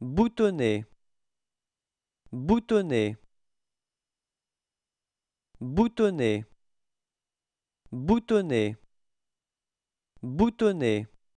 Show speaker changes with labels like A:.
A: boutonner boutonner boutonner boutonner boutonner